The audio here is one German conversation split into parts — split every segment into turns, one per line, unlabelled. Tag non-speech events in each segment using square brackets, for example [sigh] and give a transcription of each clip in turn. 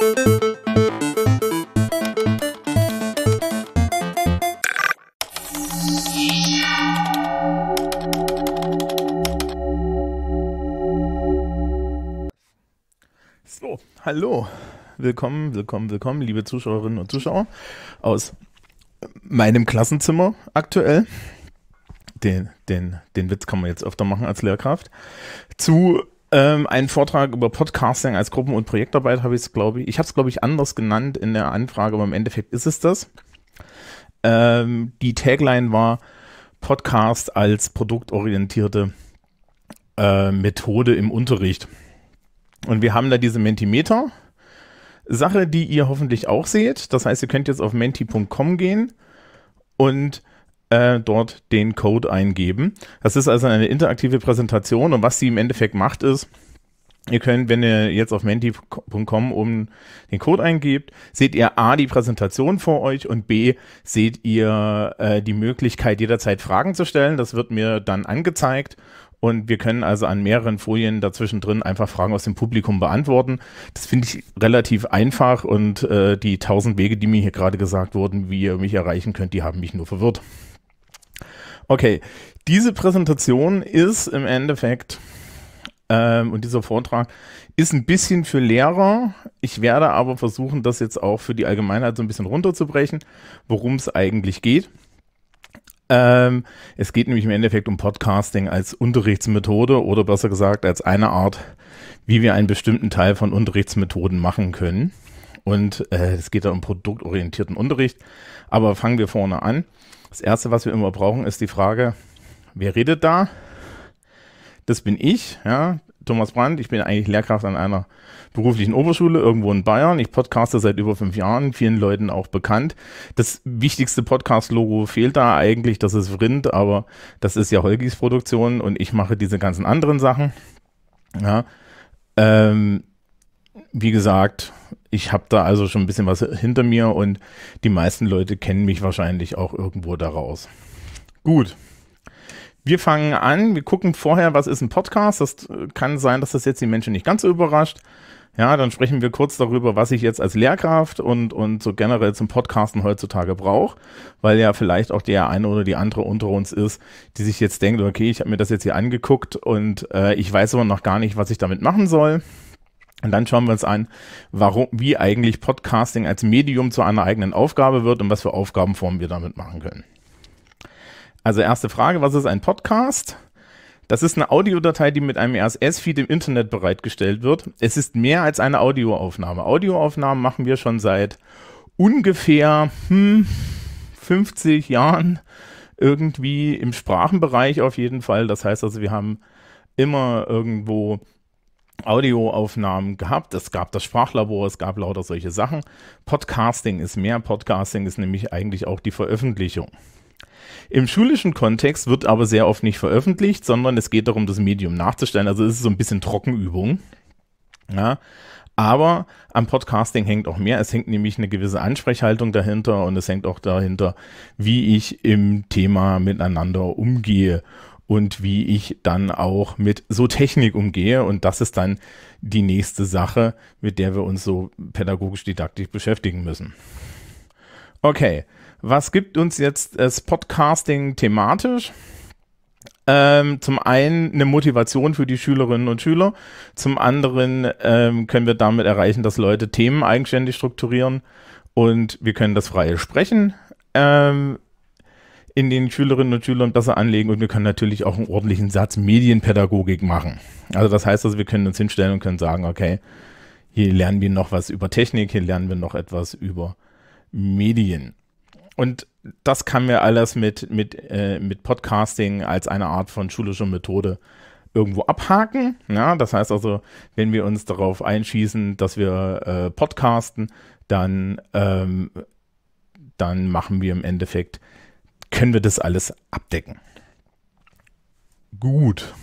So, hallo. Willkommen, willkommen, willkommen, liebe Zuschauerinnen und Zuschauer aus meinem Klassenzimmer aktuell. Den, den, den Witz kann man jetzt öfter machen als Lehrkraft. Zu ähm, einen Vortrag über Podcasting als Gruppen- und Projektarbeit habe ich es, glaube ich, ich habe es, glaube ich, anders genannt in der Anfrage, aber im Endeffekt ist es das. Ähm, die Tagline war Podcast als produktorientierte äh, Methode im Unterricht. Und wir haben da diese Mentimeter. Sache, die ihr hoffentlich auch seht. Das heißt, ihr könnt jetzt auf menti.com gehen und äh, dort den Code eingeben. Das ist also eine interaktive Präsentation und was sie im Endeffekt macht ist, Ihr könnt, wenn ihr jetzt auf menti.com um den Code eingebt, seht ihr A, die Präsentation vor euch und B, seht ihr äh, die Möglichkeit, jederzeit Fragen zu stellen. Das wird mir dann angezeigt und wir können also an mehreren Folien dazwischen drin einfach Fragen aus dem Publikum beantworten. Das finde ich relativ einfach und äh, die tausend Wege, die mir hier gerade gesagt wurden, wie ihr mich erreichen könnt, die haben mich nur verwirrt. Okay, diese Präsentation ist im Endeffekt ähm, und dieser Vortrag ist ein bisschen für Lehrer. Ich werde aber versuchen, das jetzt auch für die Allgemeinheit so ein bisschen runterzubrechen, worum es eigentlich geht. Ähm, es geht nämlich im Endeffekt um Podcasting als Unterrichtsmethode oder besser gesagt als eine Art, wie wir einen bestimmten Teil von Unterrichtsmethoden machen können. Und äh, es geht da um produktorientierten Unterricht. Aber fangen wir vorne an. Das Erste, was wir immer brauchen, ist die Frage, wer redet da? Das bin ich, ja, Thomas Brandt. Ich bin eigentlich Lehrkraft an einer beruflichen Oberschule irgendwo in Bayern. Ich podcaste seit über fünf Jahren, vielen Leuten auch bekannt. Das wichtigste Podcast-Logo fehlt da eigentlich, das ist Rind, aber das ist ja Holgis Produktion und ich mache diese ganzen anderen Sachen. Ja. Ähm, wie gesagt, ich habe da also schon ein bisschen was hinter mir und die meisten Leute kennen mich wahrscheinlich auch irgendwo daraus. Gut. Wir fangen an, wir gucken vorher, was ist ein Podcast. Das äh, kann sein, dass das jetzt die Menschen nicht ganz so überrascht. Ja, dann sprechen wir kurz darüber, was ich jetzt als Lehrkraft und, und so generell zum Podcasten heutzutage brauche, weil ja vielleicht auch der eine oder die andere unter uns ist, die sich jetzt denkt, okay, ich habe mir das jetzt hier angeguckt und äh, ich weiß aber noch gar nicht, was ich damit machen soll. Und dann schauen wir uns an, warum, wie eigentlich Podcasting als Medium zu einer eigenen Aufgabe wird und was für Aufgabenformen wir damit machen können. Also erste Frage, was ist ein Podcast? Das ist eine Audiodatei, die mit einem RSS-Feed im Internet bereitgestellt wird. Es ist mehr als eine Audioaufnahme. Audioaufnahmen machen wir schon seit ungefähr hm, 50 Jahren irgendwie im Sprachenbereich auf jeden Fall. Das heißt also, wir haben immer irgendwo Audioaufnahmen gehabt. Es gab das Sprachlabor, es gab lauter solche Sachen. Podcasting ist mehr. Podcasting ist nämlich eigentlich auch die Veröffentlichung. Im schulischen Kontext wird aber sehr oft nicht veröffentlicht, sondern es geht darum, das Medium nachzustellen. Also es ist so ein bisschen Trockenübung. Ja. Aber am Podcasting hängt auch mehr. Es hängt nämlich eine gewisse Ansprechhaltung dahinter und es hängt auch dahinter, wie ich im Thema miteinander umgehe und wie ich dann auch mit so Technik umgehe. Und das ist dann die nächste Sache, mit der wir uns so pädagogisch-didaktisch beschäftigen müssen. Okay, was gibt uns jetzt das äh, Podcasting thematisch? Ähm, zum einen eine Motivation für die Schülerinnen und Schüler, zum anderen ähm, können wir damit erreichen, dass Leute Themen eigenständig strukturieren und wir können das freie Sprechen ähm, in den Schülerinnen und Schülern besser anlegen und wir können natürlich auch einen ordentlichen Satz Medienpädagogik machen. Also das heißt, also wir können uns hinstellen und können sagen, okay, hier lernen wir noch was über Technik, hier lernen wir noch etwas über Medien. Und das kann mir alles mit, mit, äh, mit Podcasting als eine Art von schulischer Methode irgendwo abhaken. Ja, das heißt also, wenn wir uns darauf einschießen, dass wir äh, podcasten, dann, ähm, dann machen wir im Endeffekt können wir das alles abdecken. Gut.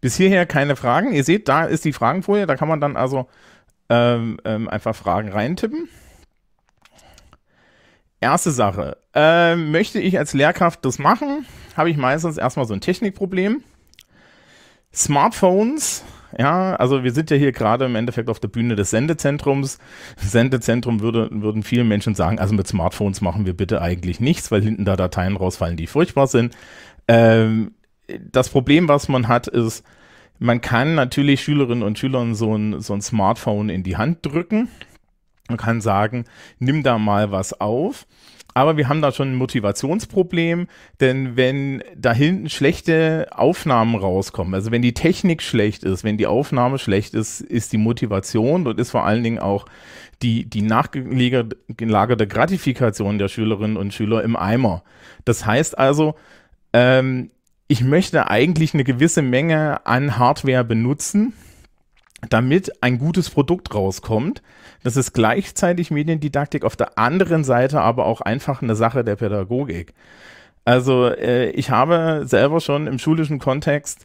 Bis hierher keine Fragen. Ihr seht, da ist die Fragenfolie. Da kann man dann also ähm, ähm, einfach Fragen reintippen. Erste Sache. Ähm, möchte ich als Lehrkraft das machen? Habe ich meistens erstmal so ein Technikproblem. Smartphones ja, also wir sind ja hier gerade im Endeffekt auf der Bühne des Sendezentrums. Sendezentrum würde, würden viele Menschen sagen, also mit Smartphones machen wir bitte eigentlich nichts, weil hinten da Dateien rausfallen, die furchtbar sind. Ähm, das Problem, was man hat, ist, man kann natürlich Schülerinnen und Schülern so ein, so ein Smartphone in die Hand drücken. Man kann sagen, nimm da mal was auf. Aber wir haben da schon ein Motivationsproblem, denn wenn da hinten schlechte Aufnahmen rauskommen, also wenn die Technik schlecht ist, wenn die Aufnahme schlecht ist, ist die Motivation und ist vor allen Dingen auch die, die nachgelagerte Gratifikation der Schülerinnen und Schüler im Eimer. Das heißt also, ähm, ich möchte eigentlich eine gewisse Menge an Hardware benutzen, damit ein gutes Produkt rauskommt. Das ist gleichzeitig Mediendidaktik, auf der anderen Seite aber auch einfach eine Sache der Pädagogik. Also äh, ich habe selber schon im schulischen Kontext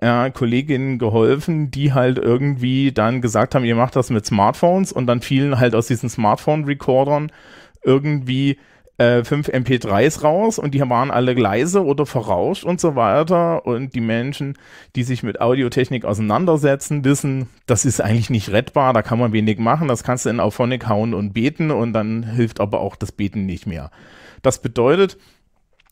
äh, Kolleginnen geholfen, die halt irgendwie dann gesagt haben, ihr macht das mit Smartphones und dann fielen halt aus diesen Smartphone-Recordern irgendwie äh, fünf MP3s raus und die waren alle leise oder verrauscht und so weiter. Und die Menschen, die sich mit Audiotechnik auseinandersetzen, wissen, das ist eigentlich nicht rettbar, da kann man wenig machen, das kannst du in Auphonic hauen und beten und dann hilft aber auch das Beten nicht mehr. Das bedeutet,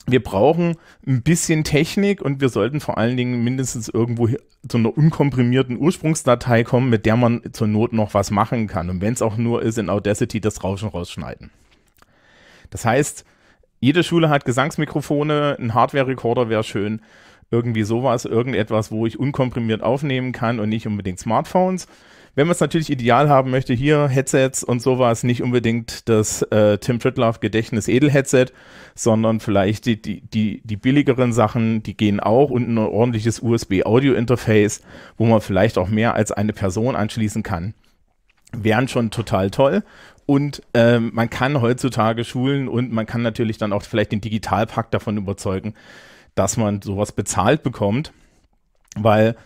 wir brauchen ein bisschen Technik und wir sollten vor allen Dingen mindestens irgendwo zu einer unkomprimierten Ursprungsdatei kommen, mit der man zur Not noch was machen kann. Und wenn es auch nur ist, in Audacity das Rauschen rausschneiden. Das heißt, jede Schule hat Gesangsmikrofone, ein Hardware-Recorder wäre schön, irgendwie sowas, irgendetwas, wo ich unkomprimiert aufnehmen kann und nicht unbedingt Smartphones. Wenn man es natürlich ideal haben möchte, hier Headsets und sowas, nicht unbedingt das äh, Tim Pritlove Gedächtnis Edel Headset, sondern vielleicht die, die, die, die billigeren Sachen, die gehen auch und ein ordentliches USB Audio Interface, wo man vielleicht auch mehr als eine Person anschließen kann, wären schon total toll. Und ähm, man kann heutzutage schulen und man kann natürlich dann auch vielleicht den Digitalpakt davon überzeugen, dass man sowas bezahlt bekommt, weil,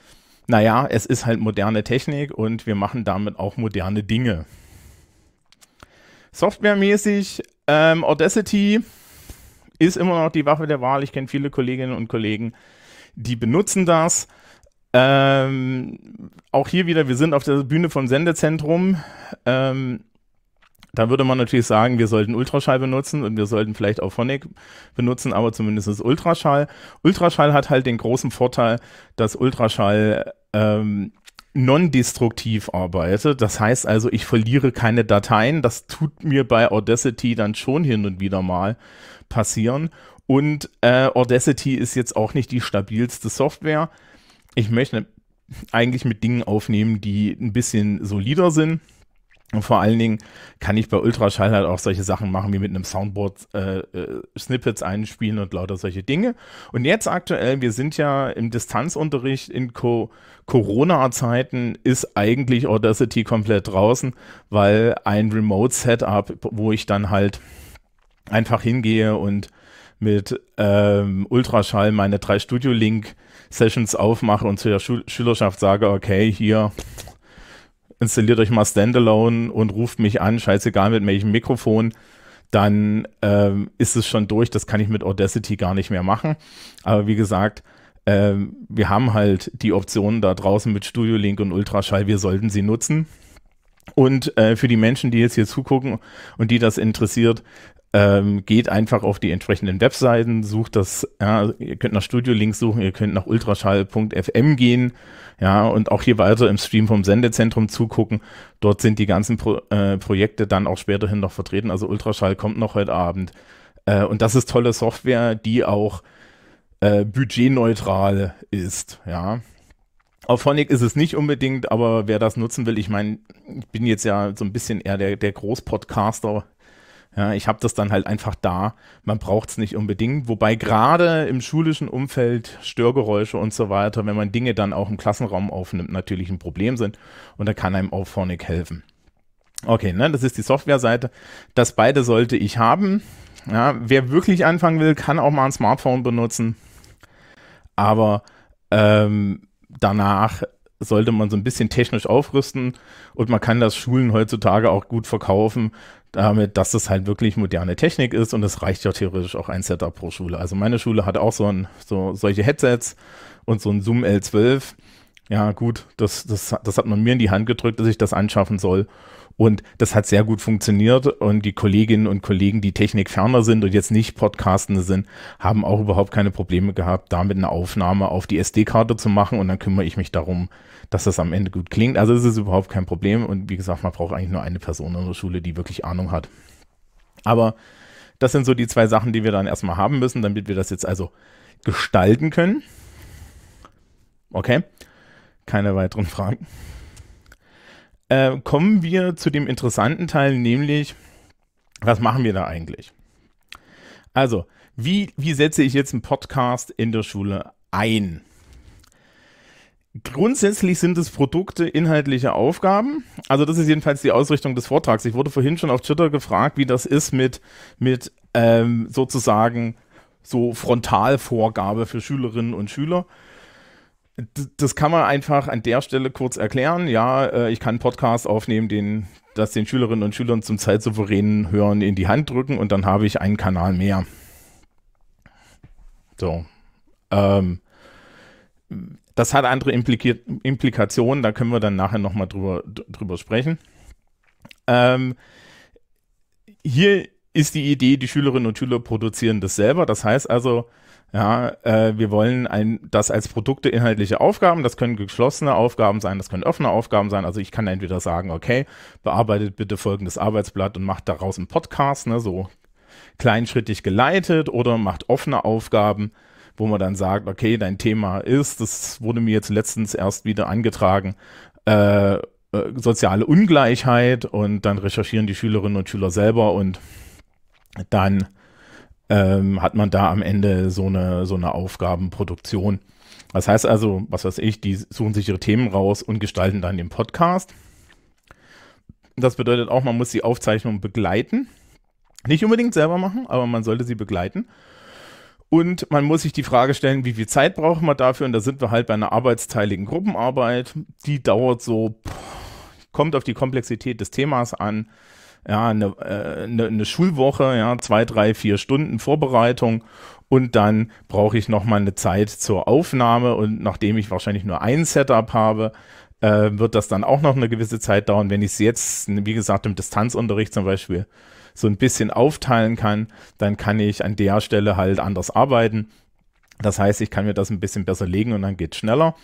naja, es ist halt moderne Technik und wir machen damit auch moderne Dinge. Softwaremäßig, ähm, Audacity ist immer noch die Waffe der Wahl. Ich kenne viele Kolleginnen und Kollegen, die benutzen das. Ähm, auch hier wieder, wir sind auf der Bühne vom Sendezentrum. Ähm, da würde man natürlich sagen, wir sollten Ultraschall benutzen und wir sollten vielleicht auch Phonic benutzen, aber zumindest Ultraschall. Ultraschall hat halt den großen Vorteil, dass Ultraschall ähm, non-destruktiv arbeitet. Das heißt also, ich verliere keine Dateien. Das tut mir bei Audacity dann schon hin und wieder mal passieren. Und äh, Audacity ist jetzt auch nicht die stabilste Software. Ich möchte eigentlich mit Dingen aufnehmen, die ein bisschen solider sind. Und vor allen Dingen kann ich bei Ultraschall halt auch solche Sachen machen, wie mit einem Soundboard äh, äh, Snippets einspielen und lauter solche Dinge. Und jetzt aktuell, wir sind ja im Distanzunterricht in Co Corona-Zeiten, ist eigentlich Audacity komplett draußen, weil ein Remote-Setup, wo ich dann halt einfach hingehe und mit ähm, Ultraschall meine drei Studio-Link-Sessions aufmache und zu der Schul Schülerschaft sage, okay, hier installiert euch mal Standalone und ruft mich an, scheißegal mit welchem Mikrofon, dann ähm, ist es schon durch. Das kann ich mit Audacity gar nicht mehr machen. Aber wie gesagt, ähm, wir haben halt die Optionen da draußen mit Studio Link und Ultraschall. Wir sollten sie nutzen. Und äh, für die Menschen, die jetzt hier zugucken und die das interessiert, ähm, geht einfach auf die entsprechenden Webseiten, sucht das, ja, ihr könnt nach Studio-Links suchen, ihr könnt nach ultraschall.fm gehen, ja, und auch hier weiter im Stream vom Sendezentrum zugucken. Dort sind die ganzen Pro äh, Projekte dann auch späterhin noch vertreten. Also Ultraschall kommt noch heute Abend. Äh, und das ist tolle Software, die auch äh, budgetneutral ist, ja. Auf Phonic ist es nicht unbedingt, aber wer das nutzen will, ich meine, ich bin jetzt ja so ein bisschen eher der, der Großpodcaster ja, ich habe das dann halt einfach da. Man braucht es nicht unbedingt. Wobei gerade im schulischen Umfeld Störgeräusche und so weiter, wenn man Dinge dann auch im Klassenraum aufnimmt, natürlich ein Problem sind. Und da kann einem auch Auphonic helfen. Okay, ne, das ist die Softwareseite. Das beide sollte ich haben. Ja, wer wirklich anfangen will, kann auch mal ein Smartphone benutzen. Aber ähm, danach sollte man so ein bisschen technisch aufrüsten und man kann das Schulen heutzutage auch gut verkaufen, damit, dass es halt wirklich moderne Technik ist und es reicht ja theoretisch auch ein Setup pro Schule. Also meine Schule hat auch so, ein, so solche Headsets und so ein Zoom L12. Ja, gut, das, das, das hat man mir in die Hand gedrückt, dass ich das anschaffen soll. Und das hat sehr gut funktioniert. Und die Kolleginnen und Kollegen, die technikferner sind und jetzt nicht Podcastende sind, haben auch überhaupt keine Probleme gehabt, damit eine Aufnahme auf die SD-Karte zu machen. Und dann kümmere ich mich darum, dass das am Ende gut klingt. Also es ist überhaupt kein Problem. Und wie gesagt, man braucht eigentlich nur eine Person in der Schule, die wirklich Ahnung hat. Aber das sind so die zwei Sachen, die wir dann erstmal haben müssen, damit wir das jetzt also gestalten können. Okay? Keine weiteren Fragen äh, kommen wir zu dem interessanten Teil, nämlich, was machen wir da eigentlich? Also, wie, wie setze ich jetzt einen Podcast in der Schule ein? Grundsätzlich sind es Produkte, inhaltliche Aufgaben. Also das ist jedenfalls die Ausrichtung des Vortrags. Ich wurde vorhin schon auf Twitter gefragt, wie das ist mit, mit ähm, sozusagen so Frontalvorgabe für Schülerinnen und Schüler das kann man einfach an der Stelle kurz erklären. Ja, äh, ich kann Podcasts aufnehmen, den, das den Schülerinnen und Schülern zum zeitsouveränen Hören in die Hand drücken und dann habe ich einen Kanal mehr. So. Ähm, das hat andere Implikationen, da können wir dann nachher nochmal drüber, drüber sprechen. Ähm, hier ist die Idee, die Schülerinnen und Schüler produzieren das selber. Das heißt also, ja, äh, wir wollen ein, das als Produkte inhaltliche Aufgaben, das können geschlossene Aufgaben sein, das können offene Aufgaben sein. Also ich kann entweder sagen, okay, bearbeitet bitte folgendes Arbeitsblatt und macht daraus einen Podcast, ne, so kleinschrittig geleitet oder macht offene Aufgaben, wo man dann sagt, okay, dein Thema ist, das wurde mir jetzt letztens erst wieder angetragen, äh, äh soziale Ungleichheit und dann recherchieren die Schülerinnen und Schüler selber und dann ähm, hat man da am Ende so eine, so eine Aufgabenproduktion. Das heißt also, was weiß ich, die suchen sich ihre Themen raus und gestalten dann den Podcast. Das bedeutet auch, man muss die Aufzeichnung begleiten. Nicht unbedingt selber machen, aber man sollte sie begleiten. Und man muss sich die Frage stellen, wie viel Zeit brauchen wir dafür? Und da sind wir halt bei einer arbeitsteiligen Gruppenarbeit. Die dauert so, kommt auf die Komplexität des Themas an ja, eine, eine, äh, eine Schulwoche, ja, zwei, drei, vier Stunden Vorbereitung und dann brauche ich nochmal eine Zeit zur Aufnahme und nachdem ich wahrscheinlich nur ein Setup habe, äh, wird das dann auch noch eine gewisse Zeit dauern. Wenn ich es jetzt, wie gesagt, im Distanzunterricht zum Beispiel so ein bisschen aufteilen kann, dann kann ich an der Stelle halt anders arbeiten. Das heißt, ich kann mir das ein bisschen besser legen und dann geht es schneller.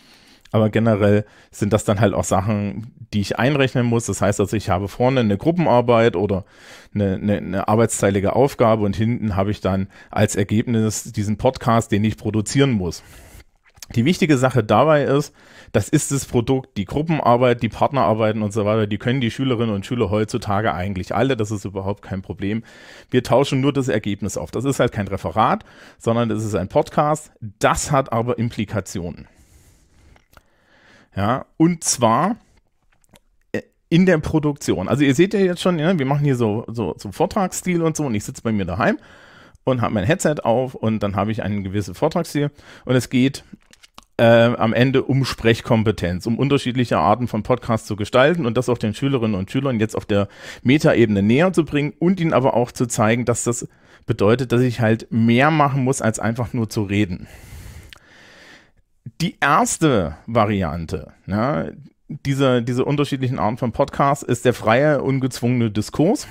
Aber generell sind das dann halt auch Sachen, die ich einrechnen muss. Das heißt also, ich habe vorne eine Gruppenarbeit oder eine, eine, eine arbeitsteilige Aufgabe und hinten habe ich dann als Ergebnis diesen Podcast, den ich produzieren muss. Die wichtige Sache dabei ist, das ist das Produkt, die Gruppenarbeit, die Partnerarbeiten und so weiter, die können die Schülerinnen und Schüler heutzutage eigentlich alle, das ist überhaupt kein Problem. Wir tauschen nur das Ergebnis auf. Das ist halt kein Referat, sondern es ist ein Podcast. Das hat aber Implikationen. Ja, und zwar äh, in der Produktion. Also ihr seht ja jetzt schon, ja, wir machen hier so, so, so Vortragsstil und so und ich sitze bei mir daheim und habe mein Headset auf und dann habe ich einen gewissen Vortragsstil und es geht äh, am Ende um Sprechkompetenz, um unterschiedliche Arten von Podcasts zu gestalten und das auch den Schülerinnen und Schülern jetzt auf der Metaebene näher zu bringen und ihnen aber auch zu zeigen, dass das bedeutet, dass ich halt mehr machen muss, als einfach nur zu reden. Die erste Variante, ne, diese, diese unterschiedlichen Arten von Podcasts, ist der freie, ungezwungene Diskurs.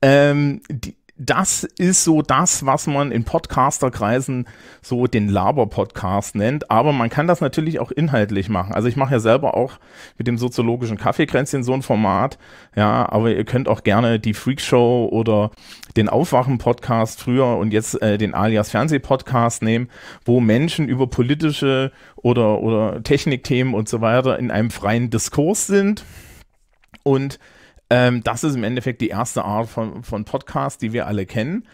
Ähm, die, das ist so das, was man in Podcasterkreisen so den Laber-Podcast nennt. Aber man kann das natürlich auch inhaltlich machen. Also ich mache ja selber auch mit dem soziologischen Kaffeekränzchen so ein Format. Ja, aber ihr könnt auch gerne die Freakshow oder den Aufwachen-Podcast früher und jetzt äh, den alias Fernseh-Podcast nehmen, wo Menschen über politische oder, oder Technikthemen und so weiter in einem freien Diskurs sind und ähm, das ist im Endeffekt die erste Art von, von Podcast, die wir alle kennen.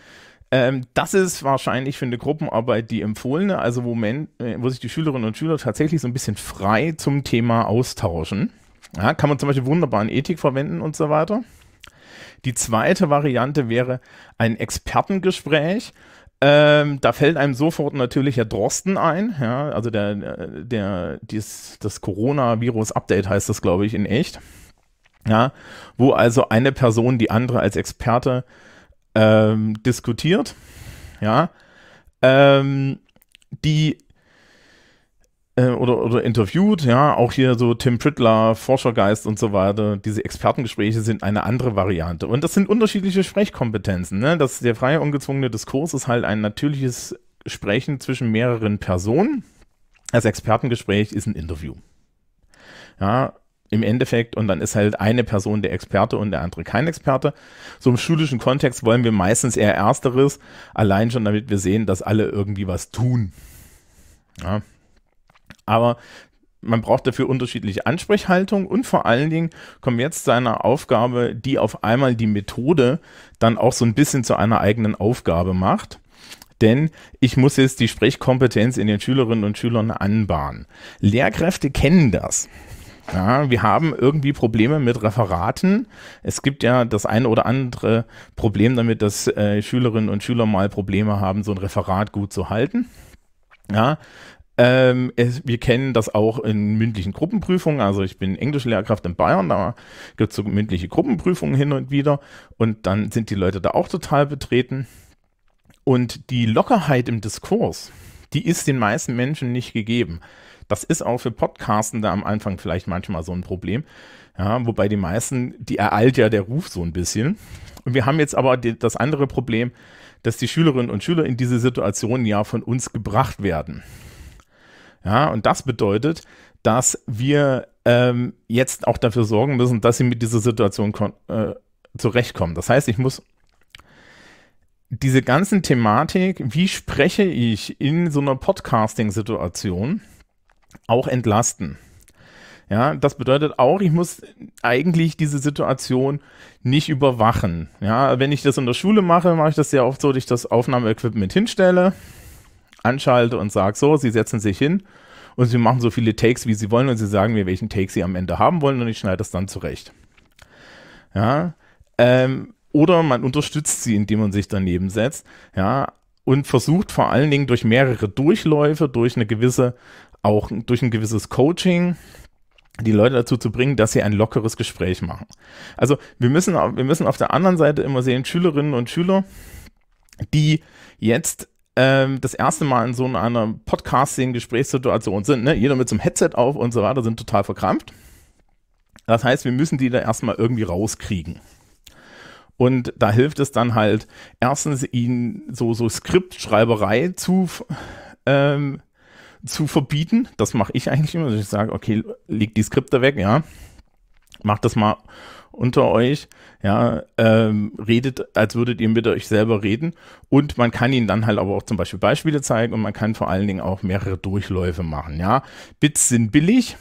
Ähm, das ist wahrscheinlich für eine Gruppenarbeit die empfohlene, also wo, man, äh, wo sich die Schülerinnen und Schüler tatsächlich so ein bisschen frei zum Thema austauschen. Ja, kann man zum Beispiel wunderbar in Ethik verwenden und so weiter. Die zweite Variante wäre ein Expertengespräch. Ähm, da fällt einem sofort natürlich der Drosten ein, ja, also der, äh, der, dies, das Coronavirus-Update heißt das, glaube ich, in echt ja, wo also eine Person die andere als Experte ähm, diskutiert, ja, ähm, die äh, oder, oder interviewt, ja, auch hier so Tim Prittler, Forschergeist und so weiter. Diese Expertengespräche sind eine andere Variante. Und das sind unterschiedliche Sprechkompetenzen. Ne? Das, der freie, ungezwungene Diskurs ist halt ein natürliches Sprechen zwischen mehreren Personen. Das Expertengespräch ist ein Interview. Ja, im Endeffekt und dann ist halt eine Person der Experte und der andere kein Experte. So im schulischen Kontext wollen wir meistens eher Ersteres, allein schon damit wir sehen, dass alle irgendwie was tun. Ja. Aber man braucht dafür unterschiedliche Ansprechhaltung und vor allen Dingen kommen wir jetzt zu einer Aufgabe, die auf einmal die Methode dann auch so ein bisschen zu einer eigenen Aufgabe macht denn ich muss jetzt die Sprechkompetenz in den Schülerinnen und Schülern anbahnen. Lehrkräfte kennen das. Ja, wir haben irgendwie Probleme mit Referaten. Es gibt ja das eine oder andere Problem damit, dass äh, Schülerinnen und Schüler mal Probleme haben, so ein Referat gut zu halten. Ja, ähm, es, wir kennen das auch in mündlichen Gruppenprüfungen. Also ich bin Englischlehrkraft in Bayern, da gibt es so mündliche Gruppenprüfungen hin und wieder. Und dann sind die Leute da auch total betreten. Und die Lockerheit im Diskurs, die ist den meisten Menschen nicht gegeben. Das ist auch für Podcastende am Anfang vielleicht manchmal so ein Problem. Ja, wobei die meisten, die ereilt ja der Ruf so ein bisschen. Und wir haben jetzt aber die, das andere Problem, dass die Schülerinnen und Schüler in diese Situation ja von uns gebracht werden. Ja, und das bedeutet, dass wir ähm, jetzt auch dafür sorgen müssen, dass sie mit dieser Situation äh, zurechtkommen. Das heißt, ich muss diese ganzen Thematik, wie spreche ich in so einer Podcasting-Situation, auch entlasten. Ja, das bedeutet auch, ich muss eigentlich diese Situation nicht überwachen. Ja, wenn ich das in der Schule mache, mache ich das sehr oft so, dass ich das Aufnahmeequipment hinstelle, anschalte und sage so, Sie setzen sich hin und Sie machen so viele Takes, wie Sie wollen und Sie sagen mir, welchen Take Sie am Ende haben wollen und ich schneide das dann zurecht. Ja, ähm, oder man unterstützt sie, indem man sich daneben setzt. Ja, und versucht vor allen Dingen durch mehrere Durchläufe, durch eine gewisse auch durch ein gewisses Coaching die Leute dazu zu bringen, dass sie ein lockeres Gespräch machen. Also wir müssen, wir müssen auf der anderen Seite immer sehen, Schülerinnen und Schüler, die jetzt ähm, das erste Mal in so einer Podcasting-Gesprächssituation sind, ne? jeder mit so einem Headset auf und so weiter, sind total verkrampft. Das heißt, wir müssen die da erstmal irgendwie rauskriegen. Und da hilft es dann halt, erstens ihnen so, so Skriptschreiberei zu ähm, zu verbieten. Das mache ich eigentlich immer, dass ich sage, okay, legt die Skripte weg, ja. Macht das mal unter euch, ja, ähm, redet, als würdet ihr mit euch selber reden. Und man kann ihnen dann halt aber auch zum Beispiel Beispiele zeigen und man kann vor allen Dingen auch mehrere Durchläufe machen, ja. Bits sind billig.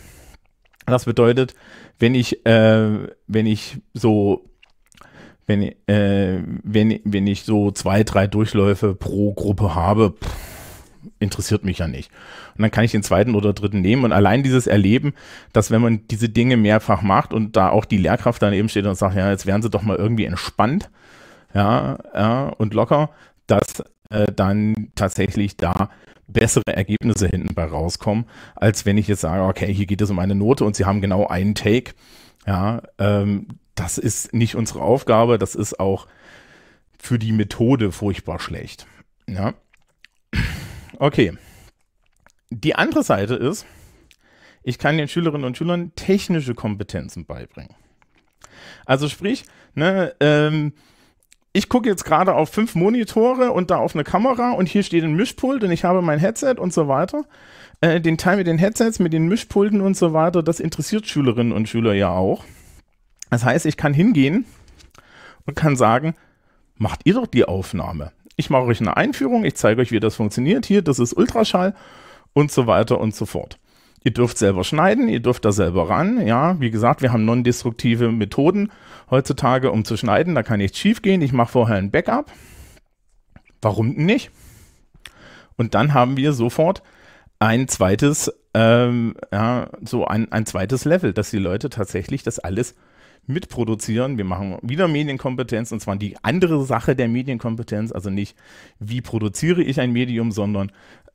Das bedeutet, wenn ich, äh, wenn ich so wenn, äh, wenn, wenn ich so zwei, drei Durchläufe pro Gruppe habe, pff, interessiert mich ja nicht. Und dann kann ich den zweiten oder dritten nehmen und allein dieses Erleben, dass wenn man diese Dinge mehrfach macht und da auch die Lehrkraft daneben steht und sagt, ja, jetzt werden sie doch mal irgendwie entspannt, ja, ja und locker, dass äh, dann tatsächlich da bessere Ergebnisse hinten bei rauskommen, als wenn ich jetzt sage, okay, hier geht es um eine Note und sie haben genau einen Take. Ja, ähm, das ist nicht unsere Aufgabe, das ist auch für die Methode furchtbar schlecht. Ja. Okay. Die andere Seite ist, ich kann den Schülerinnen und Schülern technische Kompetenzen beibringen. Also sprich, ne, ähm, ich gucke jetzt gerade auf fünf Monitore und da auf eine Kamera und hier steht ein Mischpult und ich habe mein Headset und so weiter. Äh, den Teil mit den Headsets, mit den Mischpulten und so weiter, das interessiert Schülerinnen und Schüler ja auch. Das heißt, ich kann hingehen und kann sagen, macht ihr doch die Aufnahme ich mache euch eine Einführung, ich zeige euch, wie das funktioniert. Hier, das ist Ultraschall und so weiter und so fort. Ihr dürft selber schneiden, ihr dürft da selber ran. Ja, wie gesagt, wir haben non-destruktive Methoden heutzutage, um zu schneiden. Da kann nichts schief gehen. Ich mache vorher ein Backup. Warum nicht? Und dann haben wir sofort ein zweites, ähm, ja, so ein, ein zweites Level, dass die Leute tatsächlich das alles mitproduzieren. Wir machen wieder Medienkompetenz und zwar die andere Sache der Medienkompetenz, also nicht, wie produziere ich ein Medium, sondern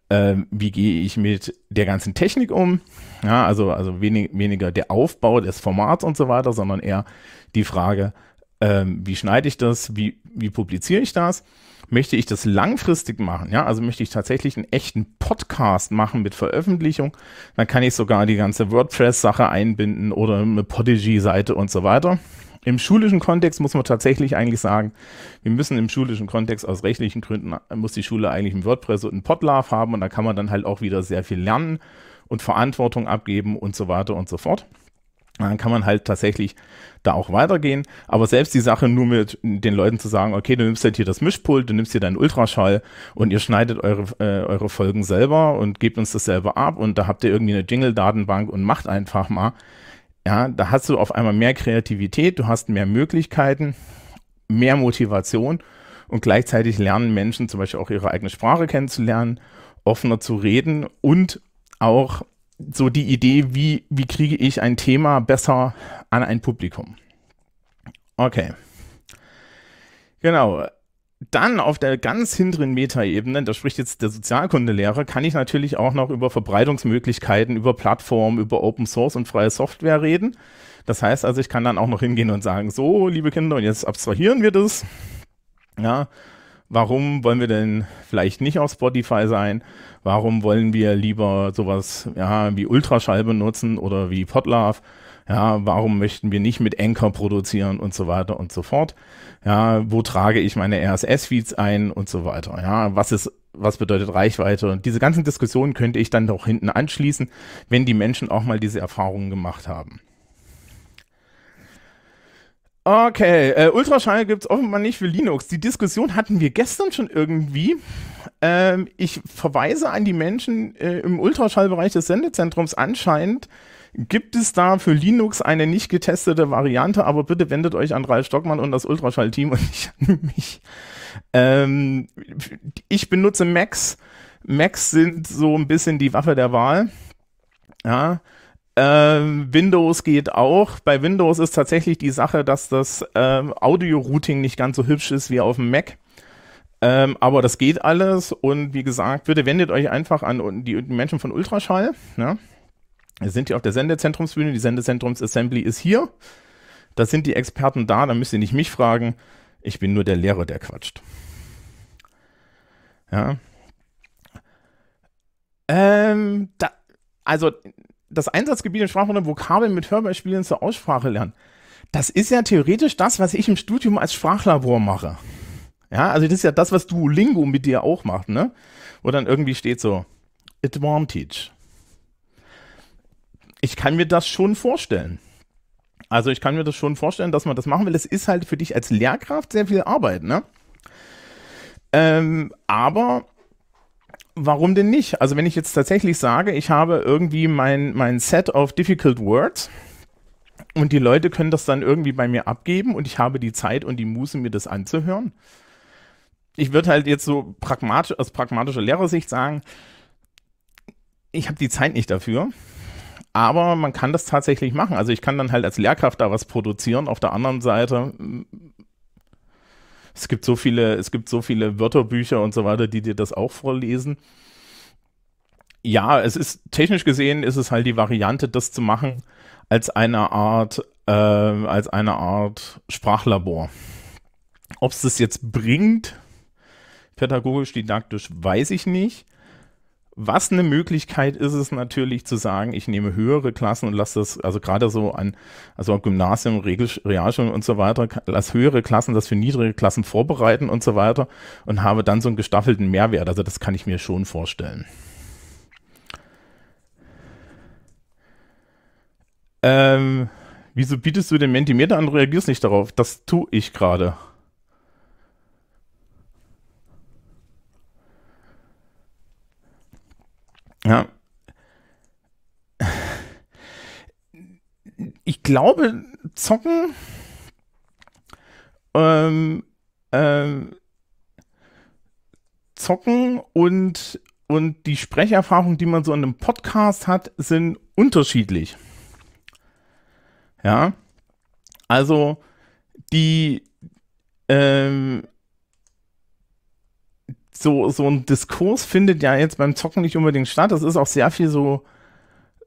äh, wie gehe ich mit der ganzen Technik um. Ja, also also wenig, weniger der Aufbau des Formats und so weiter, sondern eher die Frage, äh, wie schneide ich das, wie, wie publiziere ich das möchte ich das langfristig machen, ja, also möchte ich tatsächlich einen echten Podcast machen mit Veröffentlichung, dann kann ich sogar die ganze WordPress-Sache einbinden oder eine Podigy-Seite und so weiter. Im schulischen Kontext muss man tatsächlich eigentlich sagen, wir müssen im schulischen Kontext aus rechtlichen Gründen, äh, muss die Schule eigentlich ein WordPress und ein Podlove haben und da kann man dann halt auch wieder sehr viel lernen und Verantwortung abgeben und so weiter und so fort. Dann kann man halt tatsächlich da auch weitergehen. Aber selbst die Sache nur mit den Leuten zu sagen, okay, du nimmst halt hier das Mischpult, du nimmst hier deinen Ultraschall und ihr schneidet eure, äh, eure Folgen selber und gebt uns das selber ab und da habt ihr irgendwie eine Jingle-Datenbank und macht einfach mal. Ja, da hast du auf einmal mehr Kreativität, du hast mehr Möglichkeiten, mehr Motivation und gleichzeitig lernen Menschen zum Beispiel auch ihre eigene Sprache kennenzulernen, offener zu reden und auch so die Idee, wie, wie kriege ich ein Thema besser an ein Publikum. Okay. Genau. Dann auf der ganz hinteren Metaebene, da spricht jetzt der Sozialkundelehrer, kann ich natürlich auch noch über Verbreitungsmöglichkeiten, über Plattformen, über Open Source und freie Software reden. Das heißt also, ich kann dann auch noch hingehen und sagen, so, liebe Kinder, und jetzt abstrahieren wir das. Ja, Warum wollen wir denn vielleicht nicht auf Spotify sein? Warum wollen wir lieber sowas ja, wie Ultraschall benutzen oder wie Podlove? Ja, warum möchten wir nicht mit Anchor produzieren und so weiter und so fort? Ja, wo trage ich meine RSS-Feeds ein und so weiter? Ja, was ist, was bedeutet Reichweite? Und diese ganzen Diskussionen könnte ich dann doch hinten anschließen, wenn die Menschen auch mal diese Erfahrungen gemacht haben. Okay, äh, Ultraschall gibt es offenbar nicht für Linux. Die Diskussion hatten wir gestern schon irgendwie. Ähm, ich verweise an die Menschen äh, im Ultraschallbereich des Sendezentrums. Anscheinend gibt es da für Linux eine nicht getestete Variante, aber bitte wendet euch an Ralf Stockmann und das Ultraschall-Team und nicht an mich. Ähm, ich benutze Macs. Macs sind so ein bisschen die Waffe der Wahl. Ja. Ähm, Windows geht auch. Bei Windows ist tatsächlich die Sache, dass das ähm, Audio-Routing nicht ganz so hübsch ist wie auf dem Mac. Ähm, aber das geht alles. Und wie gesagt, bitte wendet euch einfach an die Menschen von Ultraschall. Ne? Wir sind hier auf der Sendezentrumsbühne. Die Sendezentrums-Assembly ist hier. Da sind die Experten da. Da müsst ihr nicht mich fragen. Ich bin nur der Lehrer, der quatscht. Ja. Ähm, da, also das Einsatzgebiet im Sprachwunder Vokabeln mit Hörbeispielen zur Aussprache lernen. Das ist ja theoretisch das, was ich im Studium als Sprachlabor mache. Ja, also das ist ja das, was Duolingo mit dir auch macht, ne? Wo dann irgendwie steht so, Advantage. Ich kann mir das schon vorstellen. Also ich kann mir das schon vorstellen, dass man das machen will. Es ist halt für dich als Lehrkraft sehr viel Arbeit, ne? Ähm, aber warum denn nicht? Also wenn ich jetzt tatsächlich sage, ich habe irgendwie mein, mein Set of Difficult Words und die Leute können das dann irgendwie bei mir abgeben und ich habe die Zeit und die Muße, mir das anzuhören. Ich würde halt jetzt so pragmatisch, aus pragmatischer Lehrersicht sagen, ich habe die Zeit nicht dafür. Aber man kann das tatsächlich machen. Also ich kann dann halt als Lehrkraft da was produzieren. Auf der anderen Seite es gibt so viele, es gibt so viele Wörterbücher und so weiter, die dir das auch vorlesen. Ja, es ist technisch gesehen ist es halt die Variante, das zu machen als eine Art, äh, als eine Art Sprachlabor. Ob es das jetzt bringt, pädagogisch, didaktisch, weiß ich nicht. Was eine Möglichkeit ist es natürlich zu sagen, ich nehme höhere Klassen und lasse das, also gerade so an, also am Gymnasium, Regel, Realschule und so weiter, lasse höhere Klassen das für niedrige Klassen vorbereiten und so weiter und habe dann so einen gestaffelten Mehrwert. Also das kann ich mir schon vorstellen. Ähm, wieso bietest du den Mentimeter an und reagierst nicht darauf? Das tue ich gerade. Ja. Ich glaube, zocken ähm, ähm, zocken und, und die Sprecherfahrung, die man so in einem Podcast hat, sind unterschiedlich. Ja. Also die ähm, so, so ein Diskurs findet ja jetzt beim Zocken nicht unbedingt statt. Das ist auch sehr viel so,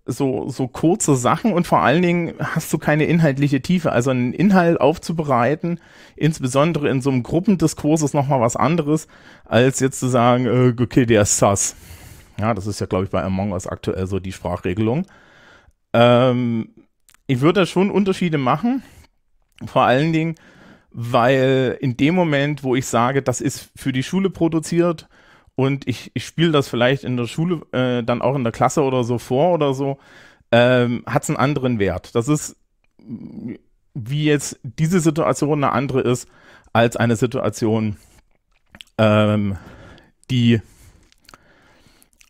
so, so kurze Sachen und vor allen Dingen hast du keine inhaltliche Tiefe. Also einen Inhalt aufzubereiten, insbesondere in so einem Gruppendiskurs, ist nochmal was anderes, als jetzt zu sagen, äh, okay, der ist sass. Ja, das ist ja, glaube ich, bei Among Us aktuell so die Sprachregelung. Ähm, ich würde da schon Unterschiede machen. Vor allen Dingen, weil in dem Moment, wo ich sage, das ist für die Schule produziert und ich, ich spiele das vielleicht in der Schule, äh, dann auch in der Klasse oder so vor oder so, ähm, hat es einen anderen Wert. Das ist, wie jetzt diese Situation eine andere ist, als eine Situation, ähm, die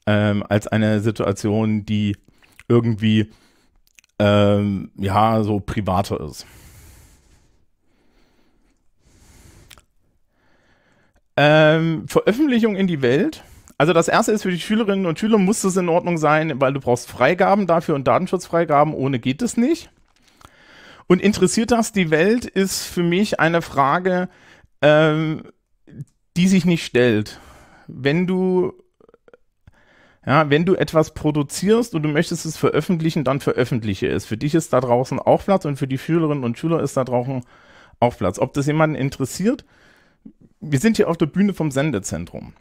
ähm, als eine Situation, die irgendwie ähm, ja so privater ist. Ähm, Veröffentlichung in die Welt. Also das erste ist für die Schülerinnen und Schüler muss das in Ordnung sein, weil du brauchst Freigaben dafür und Datenschutzfreigaben. Ohne geht es nicht. Und interessiert das die Welt ist für mich eine Frage, ähm, die sich nicht stellt. Wenn du ja, wenn du etwas produzierst und du möchtest es veröffentlichen, dann veröffentliche es. Für dich ist da draußen auch Platz und für die Schülerinnen und Schüler ist da draußen auch Platz. Ob das jemanden interessiert, wir sind hier auf der Bühne vom Sendezentrum.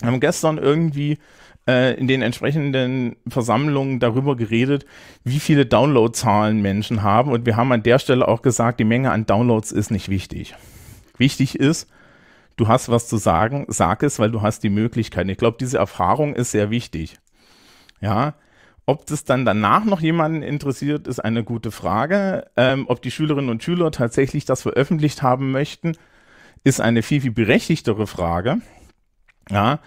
Wir haben gestern irgendwie äh, in den entsprechenden Versammlungen darüber geredet, wie viele Downloadzahlen Menschen haben. Und wir haben an der Stelle auch gesagt, die Menge an Downloads ist nicht wichtig. Wichtig ist, du hast was zu sagen, sag es, weil du hast die Möglichkeit. Ich glaube, diese Erfahrung ist sehr wichtig. Ja, ob das dann danach noch jemanden interessiert, ist eine gute Frage. Ähm, ob die Schülerinnen und Schüler tatsächlich das veröffentlicht haben möchten, ist eine viel, viel berechtigtere Frage. Ja,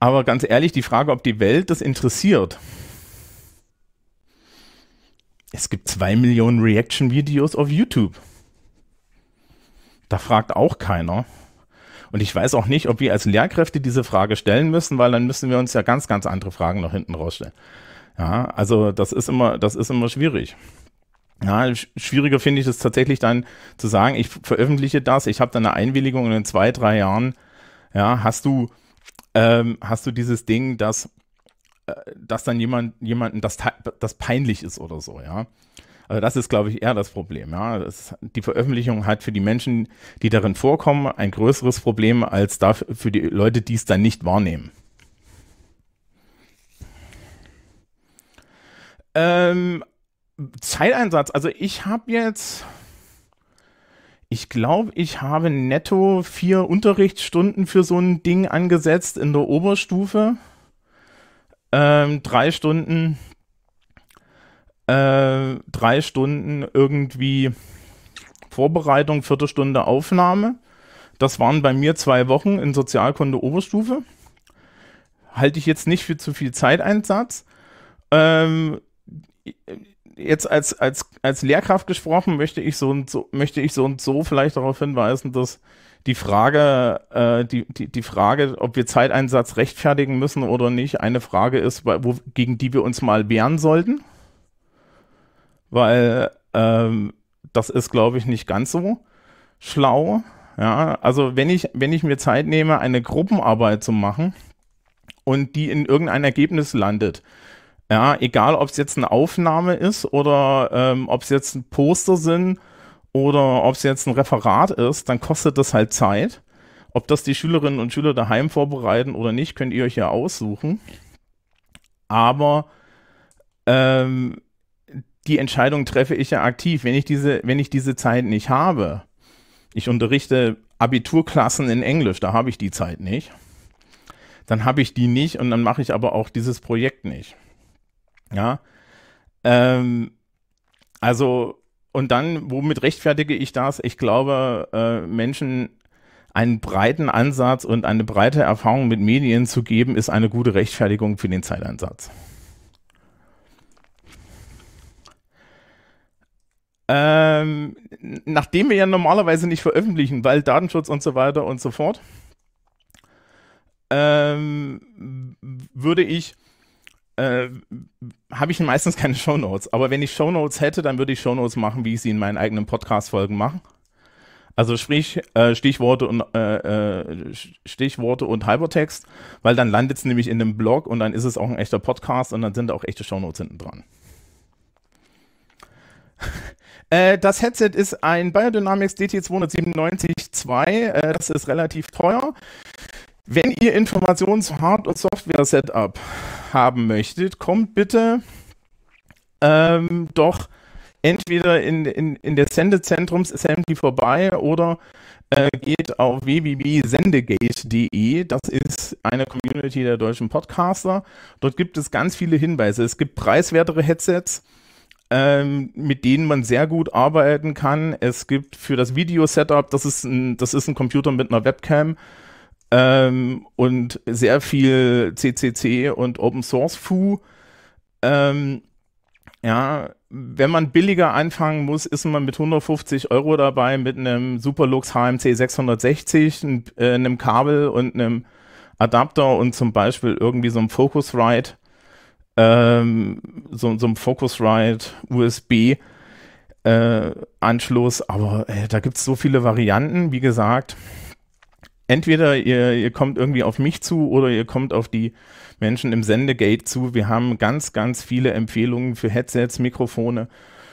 aber ganz ehrlich, die Frage, ob die Welt das interessiert. Es gibt zwei Millionen Reaction-Videos auf YouTube. Da fragt auch keiner. Und ich weiß auch nicht, ob wir als Lehrkräfte diese Frage stellen müssen, weil dann müssen wir uns ja ganz, ganz andere Fragen nach hinten rausstellen. Ja, also das ist immer, das ist immer schwierig. Ja, schwieriger finde ich es tatsächlich dann zu sagen, ich veröffentliche das, ich habe dann eine Einwilligung und in zwei, drei Jahren, ja, hast du, ähm, hast du dieses Ding, dass, äh, dass dann jemand, jemanden das, das peinlich ist oder so, ja. Also das ist, glaube ich, eher das Problem, ja. Das, die Veröffentlichung hat für die Menschen, die darin vorkommen, ein größeres Problem als dafür, für die Leute, die es dann nicht wahrnehmen. Ähm, Zeiteinsatz, also ich habe jetzt, ich glaube, ich habe netto vier Unterrichtsstunden für so ein Ding angesetzt in der Oberstufe. Ähm, drei Stunden, äh, drei Stunden irgendwie Vorbereitung, Viertelstunde Aufnahme. Das waren bei mir zwei Wochen in Sozialkunde Oberstufe. Halte ich jetzt nicht für zu viel Zeiteinsatz. Ähm, jetzt als, als, als Lehrkraft gesprochen, möchte ich so und so, möchte ich so und so vielleicht darauf hinweisen, dass die Frage, äh, die, die, die Frage, ob wir Zeiteinsatz rechtfertigen müssen oder nicht, eine Frage ist, wo, gegen die wir uns mal wehren sollten. Weil ähm, das ist, glaube ich, nicht ganz so schlau. Ja, also wenn ich, wenn ich mir Zeit nehme, eine Gruppenarbeit zu machen und die in irgendein Ergebnis landet, ja, egal, ob es jetzt eine Aufnahme ist oder ähm, ob es jetzt ein Poster sind oder ob es jetzt ein Referat ist, dann kostet das halt Zeit. Ob das die Schülerinnen und Schüler daheim vorbereiten oder nicht, könnt ihr euch ja aussuchen. Aber ähm, die Entscheidung treffe ich ja aktiv. Wenn ich diese, wenn ich diese Zeit nicht habe, ich unterrichte Abiturklassen in Englisch, da habe ich die Zeit nicht, dann habe ich die nicht und dann mache ich aber auch dieses Projekt nicht. Ja. Ähm, also, und dann, womit rechtfertige ich das? Ich glaube, äh, Menschen einen breiten Ansatz und eine breite Erfahrung mit Medien zu geben, ist eine gute Rechtfertigung für den Zeitansatz. Ähm, nachdem wir ja normalerweise nicht veröffentlichen, weil Datenschutz und so weiter und so fort, ähm, würde ich äh, habe ich [laughs] meistens keine Shownotes. Aber wenn ich Shownotes hätte, dann würde ich Shownotes machen, wie ich sie in meinen eigenen Podcast-Folgen mache. Also sprich äh, Stichworte und äh, äh Stichworte und Hypertext, weil dann landet es nämlich in dem Blog und dann ist es auch ein echter Podcast und dann sind da auch echte Shownotes hinten dran. [laughs] Äh, das Headset ist ein Biodynamics DT297-2. das ist relativ teuer. Wenn ihr Informationen zu Hard- und Software-Setup haben möchtet, kommt bitte ähm, doch entweder in, in, in der Sendezentrums-Assembly vorbei oder äh, geht auf www.sendegate.de. Das ist eine Community der deutschen Podcaster. Dort gibt es ganz viele Hinweise. Es gibt preiswertere Headsets, ähm, mit denen man sehr gut arbeiten kann. Es gibt für das Video-Setup, das, das ist ein Computer mit einer Webcam, ähm, und sehr viel CCC und Open Source Fu. Ähm, ja, wenn man billiger anfangen muss, ist man mit 150 Euro dabei, mit einem Superlux HMC 660, äh, einem Kabel und einem Adapter und zum Beispiel irgendwie so ein Focusrite, ähm, so, so einem Focusrite USB äh, Anschluss. Aber äh, da gibt es so viele Varianten, wie gesagt entweder ihr, ihr kommt irgendwie auf mich zu oder ihr kommt auf die Menschen im Sendegate zu. Wir haben ganz, ganz viele Empfehlungen für Headsets, Mikrofone,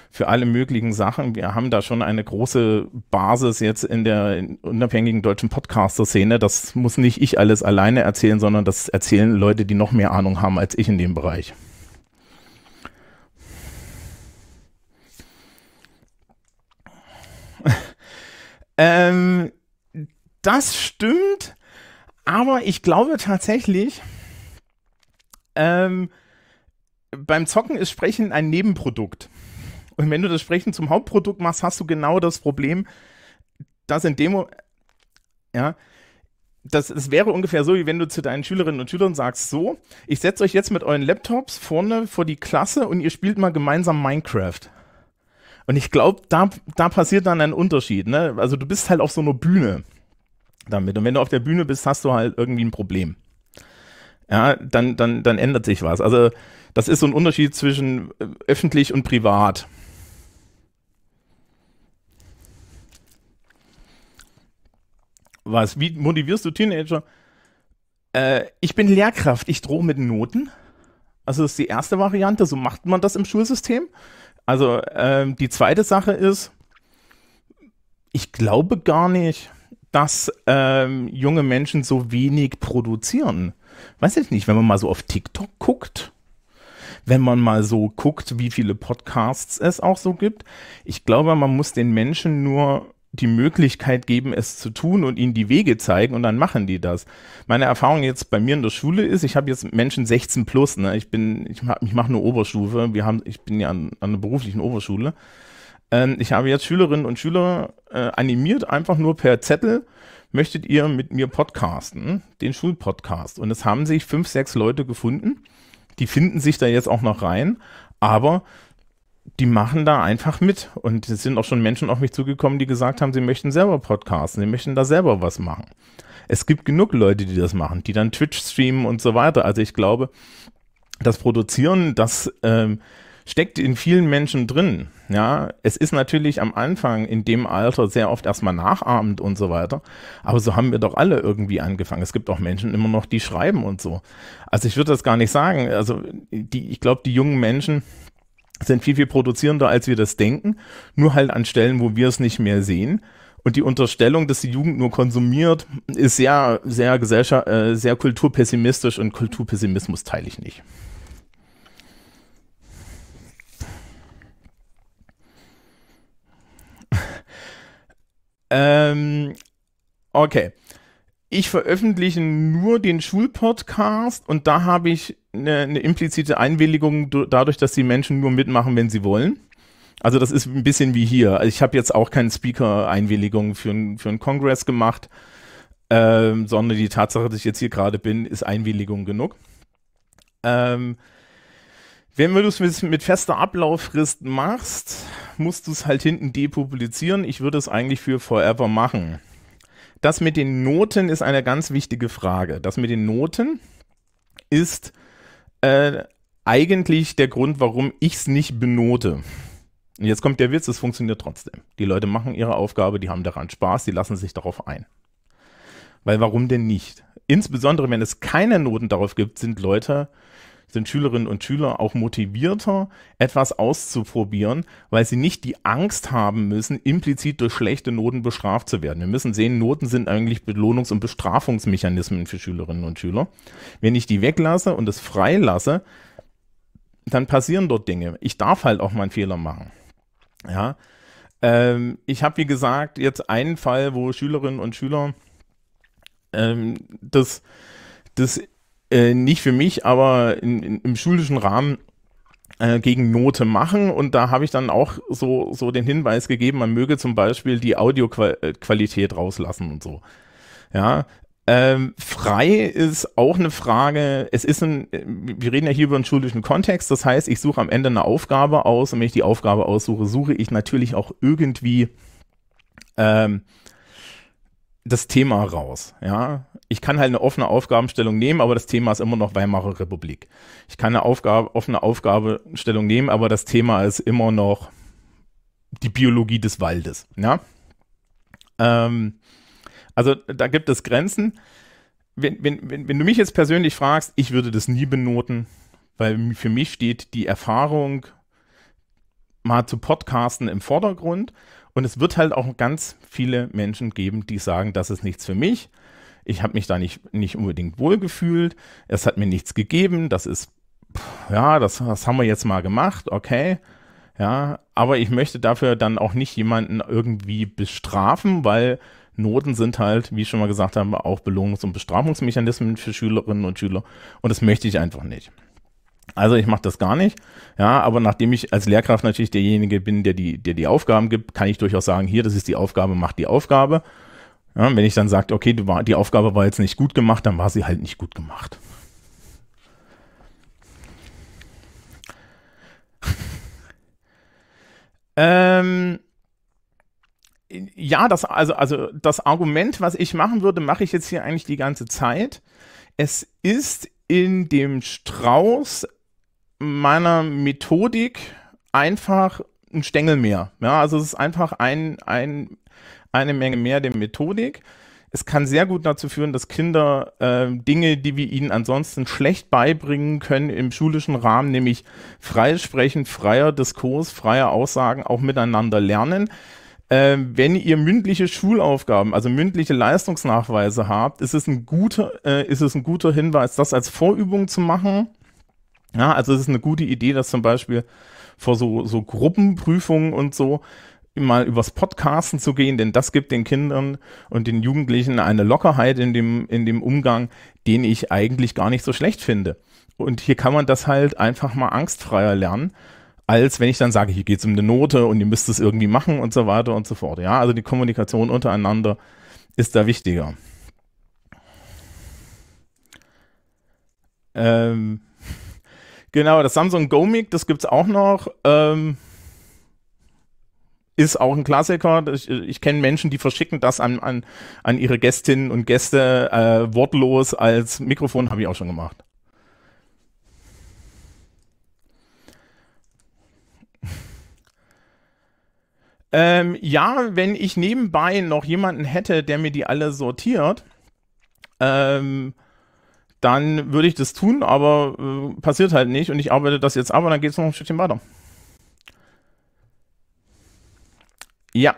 für alle möglichen Sachen. Wir haben da schon eine große Basis jetzt in der unabhängigen deutschen Podcaster-Szene. Das muss nicht ich alles alleine erzählen, sondern das erzählen Leute, die noch mehr Ahnung haben als ich in dem Bereich. [laughs] ähm, das stimmt, aber ich glaube tatsächlich, ähm, beim Zocken ist Sprechen ein Nebenprodukt. Und wenn du das Sprechen zum Hauptprodukt machst, hast du genau das Problem, dass in dem, ja, das, das wäre ungefähr so, wie wenn du zu deinen Schülerinnen und Schülern sagst, so, ich setze euch jetzt mit euren Laptops vorne vor die Klasse und ihr spielt mal gemeinsam Minecraft. Und ich glaube, da, da passiert dann ein Unterschied. Ne? Also du bist halt auf so einer Bühne damit. Und wenn du auf der Bühne bist, hast du halt irgendwie ein Problem. Ja, dann, dann, dann ändert sich was. Also das ist so ein Unterschied zwischen äh, öffentlich und privat. Was? Wie motivierst du Teenager? Äh, ich bin Lehrkraft, ich drohe mit Noten. Also das ist die erste Variante, so macht man das im Schulsystem. Also äh, die zweite Sache ist, ich glaube gar nicht dass ähm, junge Menschen so wenig produzieren. Weiß ich nicht, wenn man mal so auf TikTok guckt, wenn man mal so guckt, wie viele Podcasts es auch so gibt. Ich glaube, man muss den Menschen nur die Möglichkeit geben, es zu tun und ihnen die Wege zeigen und dann machen die das. Meine Erfahrung jetzt bei mir in der Schule ist, ich habe jetzt Menschen 16 plus, ne? ich bin, ich, ich mache eine Oberstufe, wir haben, ich bin ja an, an einer beruflichen Oberschule ähm, ich habe jetzt Schülerinnen und Schüler äh, animiert, einfach nur per Zettel, möchtet ihr mit mir podcasten, den Schulpodcast. Und es haben sich fünf, sechs Leute gefunden. Die finden sich da jetzt auch noch rein, aber die machen da einfach mit. Und es sind auch schon Menschen auf mich zugekommen, die gesagt haben, sie möchten selber podcasten, sie möchten da selber was machen. Es gibt genug Leute, die das machen, die dann Twitch streamen und so weiter. Also ich glaube, das Produzieren, das ähm, steckt in vielen Menschen drin. Ja, es ist natürlich am Anfang in dem Alter sehr oft erstmal nachahmend und so weiter. Aber so haben wir doch alle irgendwie angefangen. Es gibt auch Menschen immer noch, die schreiben und so. Also ich würde das gar nicht sagen. Also die, ich glaube, die jungen Menschen sind viel, viel produzierender, als wir das denken. Nur halt an Stellen, wo wir es nicht mehr sehen. Und die Unterstellung, dass die Jugend nur konsumiert, ist sehr, sehr, gesellschaft, äh, sehr kulturpessimistisch und Kulturpessimismus teile ich nicht. Ähm, okay. Ich veröffentliche nur den Schulpodcast und da habe ich eine, eine implizite Einwilligung dadurch, dass die Menschen nur mitmachen, wenn sie wollen. Also das ist ein bisschen wie hier. Also ich habe jetzt auch keine Speaker-Einwilligung für, für einen Kongress gemacht, ähm, sondern die Tatsache, dass ich jetzt hier gerade bin, ist Einwilligung genug. Ähm, wenn du es mit, mit fester Ablauffrist machst, musst du es halt hinten depublizieren. Ich würde es eigentlich für Forever machen. Das mit den Noten ist eine ganz wichtige Frage. Das mit den Noten ist äh, eigentlich der Grund, warum ich es nicht benote. Und jetzt kommt der Witz, es funktioniert trotzdem. Die Leute machen ihre Aufgabe, die haben daran Spaß, die lassen sich darauf ein. Weil warum denn nicht? Insbesondere wenn es keine Noten darauf gibt, sind Leute sind Schülerinnen und Schüler auch motivierter, etwas auszuprobieren, weil sie nicht die Angst haben müssen, implizit durch schlechte Noten bestraft zu werden. Wir müssen sehen, Noten sind eigentlich Belohnungs- und Bestrafungsmechanismen für Schülerinnen und Schüler. Wenn ich die weglasse und es freilasse, dann passieren dort Dinge. Ich darf halt auch mal einen Fehler machen. Ja. Ähm, ich habe, wie gesagt, jetzt einen Fall, wo Schülerinnen und Schüler ähm, das, das äh, nicht für mich, aber in, in, im schulischen Rahmen äh, gegen Note machen und da habe ich dann auch so, so den Hinweis gegeben, man möge zum Beispiel die Audioqualität rauslassen und so. Ja, ähm, frei ist auch eine Frage. Es ist ein, wir reden ja hier über einen schulischen Kontext. Das heißt, ich suche am Ende eine Aufgabe aus und wenn ich die Aufgabe aussuche, suche ich natürlich auch irgendwie ähm, das Thema raus. Ja, ich kann halt eine offene Aufgabenstellung nehmen, aber das Thema ist immer noch Weimarer Republik. Ich kann eine Aufgabe, offene Aufgabenstellung nehmen, aber das Thema ist immer noch die Biologie des Waldes. Ja? Ähm, also da gibt es Grenzen. Wenn, wenn, wenn, wenn du mich jetzt persönlich fragst, ich würde das nie benoten, weil für mich steht die Erfahrung mal zu podcasten im Vordergrund. Und es wird halt auch ganz viele Menschen geben, die sagen, das ist nichts für mich. Ich habe mich da nicht, nicht unbedingt wohlgefühlt. Es hat mir nichts gegeben. Das ist, ja, das, das haben wir jetzt mal gemacht. Okay. Ja, aber ich möchte dafür dann auch nicht jemanden irgendwie bestrafen, weil Noten sind halt, wie ich schon mal gesagt habe, auch Belohnungs- und Bestrafungsmechanismen für Schülerinnen und Schüler. Und das möchte ich einfach nicht. Also ich mache das gar nicht. Ja, aber nachdem ich als Lehrkraft natürlich derjenige bin, der die, der die Aufgaben gibt, kann ich durchaus sagen, hier, das ist die Aufgabe, mach die Aufgabe. Ja, wenn ich dann sage, okay, die Aufgabe war jetzt nicht gut gemacht, dann war sie halt nicht gut gemacht. [laughs] ähm, ja, das, also, also das Argument, was ich machen würde, mache ich jetzt hier eigentlich die ganze Zeit. Es ist in dem Strauß meiner Methodik einfach ein Stängel mehr. Ja, also es ist einfach ein, ein eine Menge mehr der Methodik. Es kann sehr gut dazu führen, dass Kinder äh, Dinge, die wir ihnen ansonsten schlecht beibringen können im schulischen Rahmen, nämlich freies Sprechen, freier Diskurs, freie Aussagen auch miteinander lernen. Äh, wenn ihr mündliche Schulaufgaben, also mündliche Leistungsnachweise habt, ist es ein guter, äh, ist es ein guter Hinweis, das als Vorübung zu machen. Ja, also es ist eine gute Idee, dass zum Beispiel vor so, so Gruppenprüfungen und so mal übers Podcasten zu gehen, denn das gibt den Kindern und den Jugendlichen eine Lockerheit in dem, in dem Umgang, den ich eigentlich gar nicht so schlecht finde. Und hier kann man das halt einfach mal angstfreier lernen, als wenn ich dann sage, hier geht es um eine Note und ihr müsst es irgendwie machen und so weiter und so fort. Ja, also die Kommunikation untereinander ist da wichtiger. Ähm, [laughs] genau, das Samsung Go Mic, das gibt es auch noch. Ähm, ist auch ein Klassiker. Ich, ich kenne Menschen, die verschicken das an, an, an ihre Gästinnen und Gäste äh, wortlos als Mikrofon, habe ich auch schon gemacht. [laughs] Ähm, ja, wenn ich nebenbei noch jemanden hätte, der mir die alle sortiert, ähm, dann würde ich das tun, aber äh, passiert halt nicht und ich arbeite das jetzt ab und dann geht es noch ein Stückchen weiter. Ja.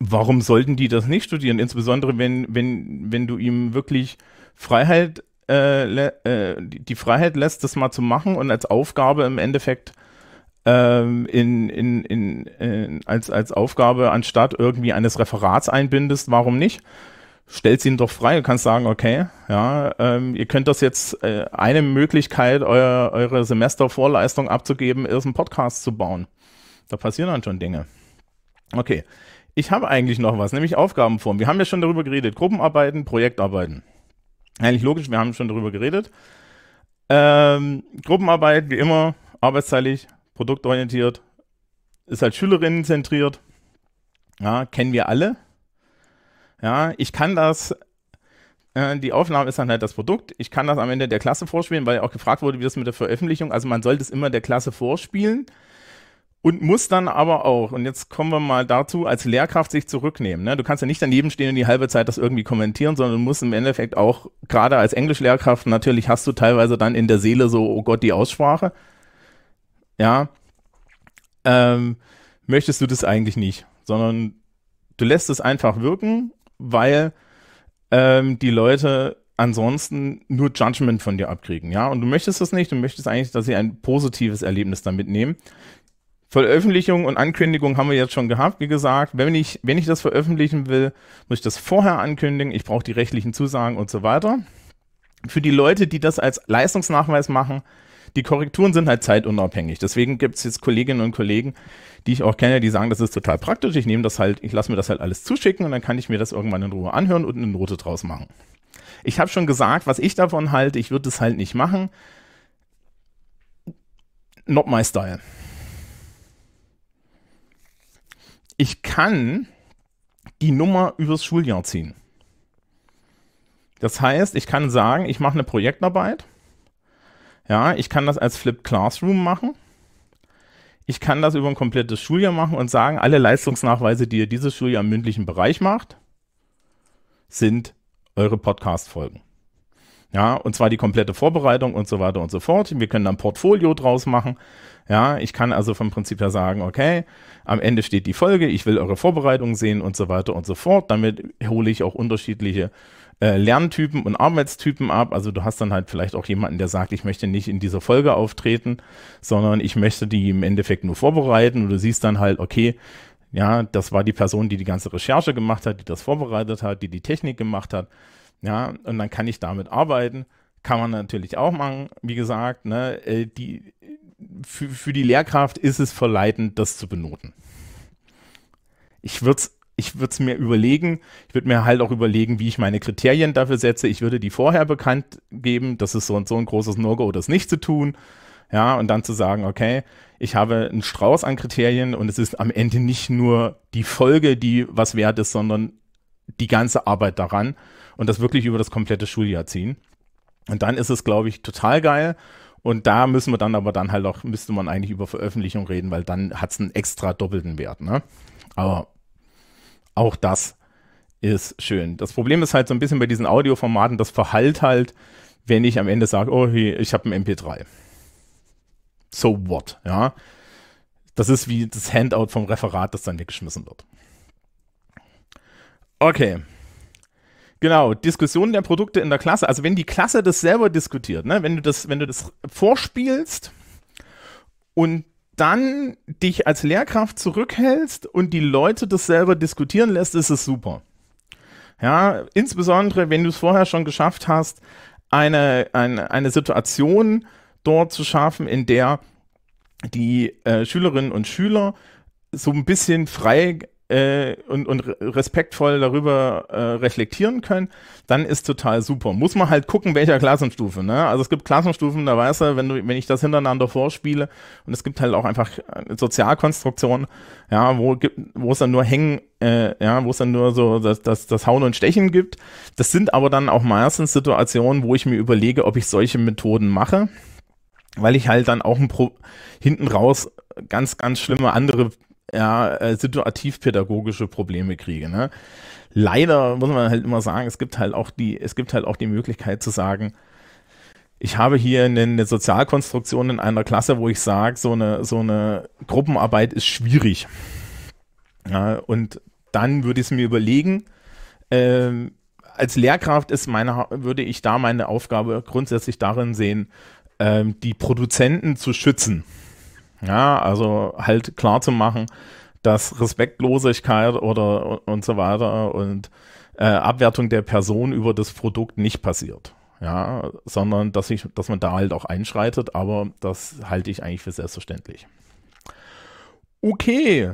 Warum sollten die das nicht studieren? Insbesondere wenn, wenn, wenn du ihm wirklich Freiheit, äh, äh, die Freiheit lässt, das mal zu machen und als Aufgabe im Endeffekt ähm, in, in, in, äh, als, als Aufgabe anstatt irgendwie eines Referats einbindest, warum nicht? stellt ihn doch frei. und kannst sagen, okay, ja, ähm, ihr könnt das jetzt, äh, eine Möglichkeit, euer, eure Semestervorleistung abzugeben, ist einen Podcast zu bauen. Da passieren dann schon Dinge. Okay, ich habe eigentlich noch was, nämlich Aufgabenform. Wir haben ja schon darüber geredet, Gruppenarbeiten, Projektarbeiten. Eigentlich logisch, wir haben schon darüber geredet. Ähm, Gruppenarbeit, wie immer, arbeitsteilig, produktorientiert, ist halt schülerinnenzentriert. Ja, kennen wir alle ja, ich kann das, äh, die Aufnahme ist dann halt das Produkt. Ich kann das am Ende der Klasse vorspielen, weil ja auch gefragt wurde, wie das mit der Veröffentlichung. Also man sollte es immer der Klasse vorspielen und muss dann aber auch, und jetzt kommen wir mal dazu, als Lehrkraft sich zurücknehmen. Ne? Du kannst ja nicht daneben stehen und die halbe Zeit das irgendwie kommentieren, sondern du musst im Endeffekt auch, gerade als Englischlehrkraft, natürlich hast du teilweise dann in der Seele so, oh Gott, die Aussprache. Ja. Ähm, möchtest du das eigentlich nicht, sondern du lässt es einfach wirken weil ähm, die Leute ansonsten nur Judgment von dir abkriegen, ja. Und du möchtest das nicht, du möchtest eigentlich, dass sie ein positives Erlebnis damit nehmen. Veröffentlichung und Ankündigung haben wir jetzt schon gehabt, wie gesagt. Wenn ich, wenn ich das veröffentlichen will, muss ich das vorher ankündigen. Ich brauche die rechtlichen Zusagen und so weiter. Für die Leute, die das als Leistungsnachweis machen, die Korrekturen sind halt zeitunabhängig. Deswegen gibt es jetzt Kolleginnen und Kollegen, die ich auch kenne, die sagen, das ist total praktisch. Ich nehme das halt, ich lasse mir das halt alles zuschicken und dann kann ich mir das irgendwann in Ruhe anhören und eine Note draus machen. Ich habe schon gesagt, was ich davon halte. Ich würde es halt nicht machen. Not my style. Ich kann die Nummer übers Schuljahr ziehen. Das heißt, ich kann sagen, ich mache eine Projektarbeit ja, ich kann das als Flip Classroom machen. Ich kann das über ein komplettes Schuljahr machen und sagen, alle Leistungsnachweise, die ihr dieses Schuljahr im mündlichen Bereich macht, sind eure Podcast-Folgen. Ja, und zwar die komplette Vorbereitung und so weiter und so fort. Wir können dann ein Portfolio draus machen. Ja, ich kann also vom Prinzip her sagen, okay, am Ende steht die Folge, ich will eure Vorbereitung sehen und so weiter und so fort. Damit hole ich auch unterschiedliche äh, Lerntypen und Arbeitstypen ab. Also du hast dann halt vielleicht auch jemanden, der sagt, ich möchte nicht in dieser Folge auftreten, sondern ich möchte die im Endeffekt nur vorbereiten. Und du siehst dann halt, okay, ja, das war die Person, die die ganze Recherche gemacht hat, die das vorbereitet hat, die die Technik gemacht hat. Ja, und dann kann ich damit arbeiten. Kann man natürlich auch machen, wie gesagt. Ne, äh, die, für, für die Lehrkraft ist es verleitend, das zu benoten. Ich würde es ich würde es mir überlegen, ich würde mir halt auch überlegen, wie ich meine Kriterien dafür setze. Ich würde die vorher bekannt geben, das ist so und so ein großes No-Go, das nicht zu tun. Ja, und dann zu sagen, okay, ich habe einen Strauß an Kriterien und es ist am Ende nicht nur die Folge, die was wert ist, sondern die ganze Arbeit daran und das wirklich über das komplette Schuljahr ziehen. Und dann ist es, glaube ich, total geil. Und da müssen wir dann aber dann halt auch, müsste man eigentlich über Veröffentlichung reden, weil dann hat es einen extra doppelten Wert. Ne? Aber auch das ist schön. Das Problem ist halt so ein bisschen bei diesen Audioformaten, das verhallt halt, wenn ich am Ende sage, oh, ich habe ein MP3. So what, ja. Das ist wie das Handout vom Referat, das dann weggeschmissen wird. Okay. Genau, Diskussion der Produkte in der Klasse. Also wenn die Klasse das selber diskutiert, ne? wenn, du das, wenn du das vorspielst und dann dich als Lehrkraft zurückhältst und die Leute das selber diskutieren lässt, ist es super. Ja, insbesondere wenn du es vorher schon geschafft hast, eine, eine, eine Situation dort zu schaffen, in der die äh, Schülerinnen und Schüler so ein bisschen frei äh, und, und respektvoll darüber äh, reflektieren können, dann ist total super. Muss man halt gucken, welcher Klassenstufe. Ne? Also es gibt Klassenstufen, da weißt du, wenn, du, wenn ich das hintereinander vorspiele, und es gibt halt auch einfach äh, Sozialkonstruktionen, ja, wo, wo es dann nur hängen, äh, ja, wo es dann nur so das, das, das Hauen und Stechen gibt. Das sind aber dann auch meistens Situationen, wo ich mir überlege, ob ich solche Methoden mache, weil ich halt dann auch ein Pro hinten raus ganz, ganz schlimme andere ja, äh, situativ-pädagogische Probleme kriege. Ne? Leider muss man halt immer sagen, es gibt halt auch die, es gibt halt auch die Möglichkeit zu sagen, ich habe hier eine, eine Sozialkonstruktion in einer Klasse, wo ich sage, so eine, so eine Gruppenarbeit ist schwierig. Ja, und dann würde ich es mir überlegen, äh, als Lehrkraft ist meine, würde ich da meine Aufgabe grundsätzlich darin sehen, äh, die Produzenten zu schützen. Ja, also halt klar zu machen, dass Respektlosigkeit oder und so weiter und äh, Abwertung der Person über das Produkt nicht passiert. Ja, sondern dass ich, dass man da halt auch einschreitet, aber das halte ich eigentlich für selbstverständlich. Okay,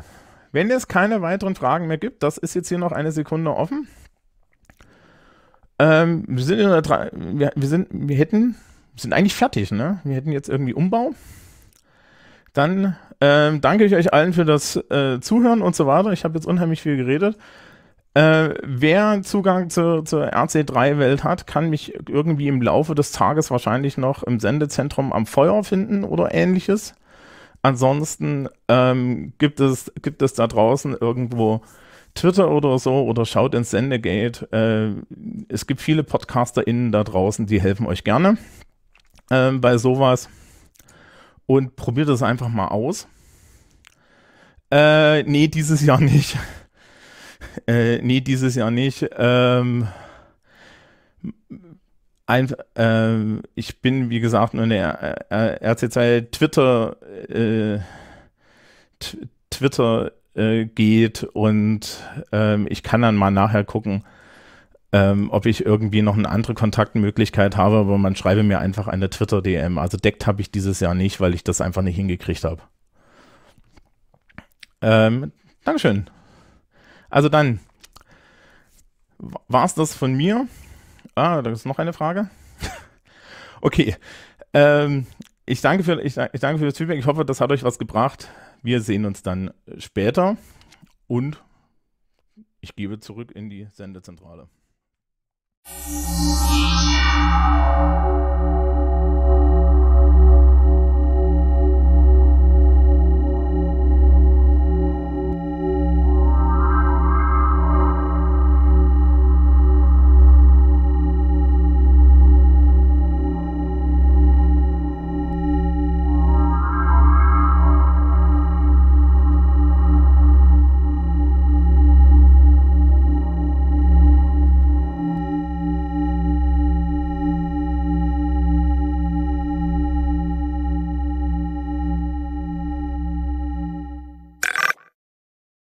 wenn es keine weiteren Fragen mehr gibt, das ist jetzt hier noch eine Sekunde offen. Ähm, wir sind in der drei, wir, wir sind, wir hätten, sind eigentlich fertig, ne? Wir hätten jetzt irgendwie Umbau. Dann ähm, danke ich euch allen für das äh, Zuhören und so weiter. Ich habe jetzt unheimlich viel geredet. Äh, wer Zugang zu, zur RC3-Welt hat, kann mich irgendwie im Laufe des Tages wahrscheinlich noch im Sendezentrum am Feuer finden oder ähnliches. Ansonsten ähm, gibt, es, gibt es da draußen irgendwo Twitter oder so oder schaut ins Sendegate. Äh, es gibt viele PodcasterInnen da draußen, die helfen euch gerne ähm, bei sowas und probiert das einfach mal aus. Äh, nee, dieses Jahr nicht. [laughs] äh, nee, dieses Jahr nicht. Ähm, ein, äh, ich bin, wie gesagt, nur in der RC2 Twitter, äh, Twitter äh, geht und ähm, ich kann dann mal nachher gucken, ähm, ob ich irgendwie noch eine andere Kontaktmöglichkeit habe, aber man schreibe mir einfach eine Twitter-DM. Also deckt habe ich dieses Jahr nicht, weil ich das einfach nicht hingekriegt habe. Ähm, Dankeschön. Also dann war es das von mir. Ah, da ist noch eine Frage. [laughs] okay. Ähm, ich, danke für, ich, ich danke für das Feedback. Ich hoffe, das hat euch was gebracht. Wir sehen uns dann später und ich gebe zurück in die Sendezentrale. Yeah.